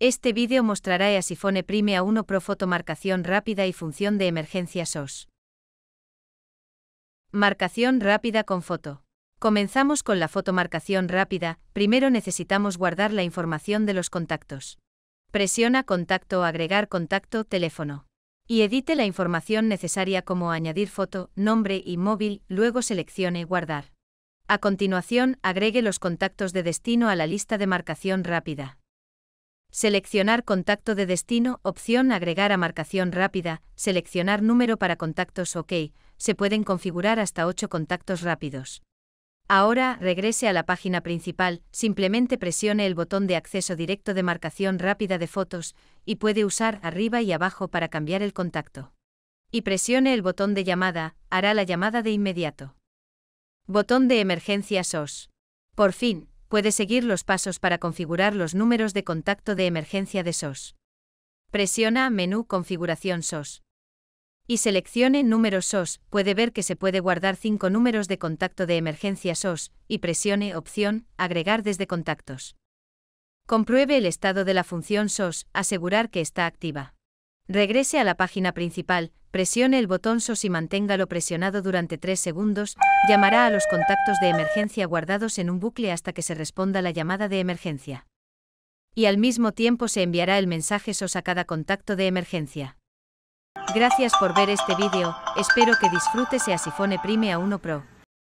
Este vídeo mostrará e Sifone Prime A1 Pro fotomarcación rápida y función de emergencia SOS. Marcación rápida con foto. Comenzamos con la fotomarcación rápida, primero necesitamos guardar la información de los contactos. Presiona Contacto Agregar contacto teléfono. Y edite la información necesaria como añadir foto, nombre y móvil, luego seleccione Guardar. A continuación, agregue los contactos de destino a la lista de marcación rápida. Seleccionar contacto de destino, opción agregar a marcación rápida, seleccionar número para contactos OK, se pueden configurar hasta 8 contactos rápidos. Ahora, regrese a la página principal, simplemente presione el botón de acceso directo de marcación rápida de fotos, y puede usar arriba y abajo para cambiar el contacto. Y presione el botón de llamada, hará la llamada de inmediato. Botón de emergencia SOS. Por fin, puede seguir los pasos para configurar los números de contacto de emergencia de SOS. Presiona Menú Configuración SOS. Y seleccione Número SOS, puede ver que se puede guardar cinco números de contacto de emergencia SOS, y presione Opción Agregar desde contactos. Compruebe el estado de la función SOS, asegurar que está activa. Regrese a la página principal, presione el botón SOS y manténgalo presionado durante 3 segundos, llamará a los contactos de emergencia guardados en un bucle hasta que se responda la llamada de emergencia. Y al mismo tiempo se enviará el mensaje SOS a cada contacto de emergencia. Gracias por ver este vídeo, espero que disfrutes Asifone Prime A1 Pro.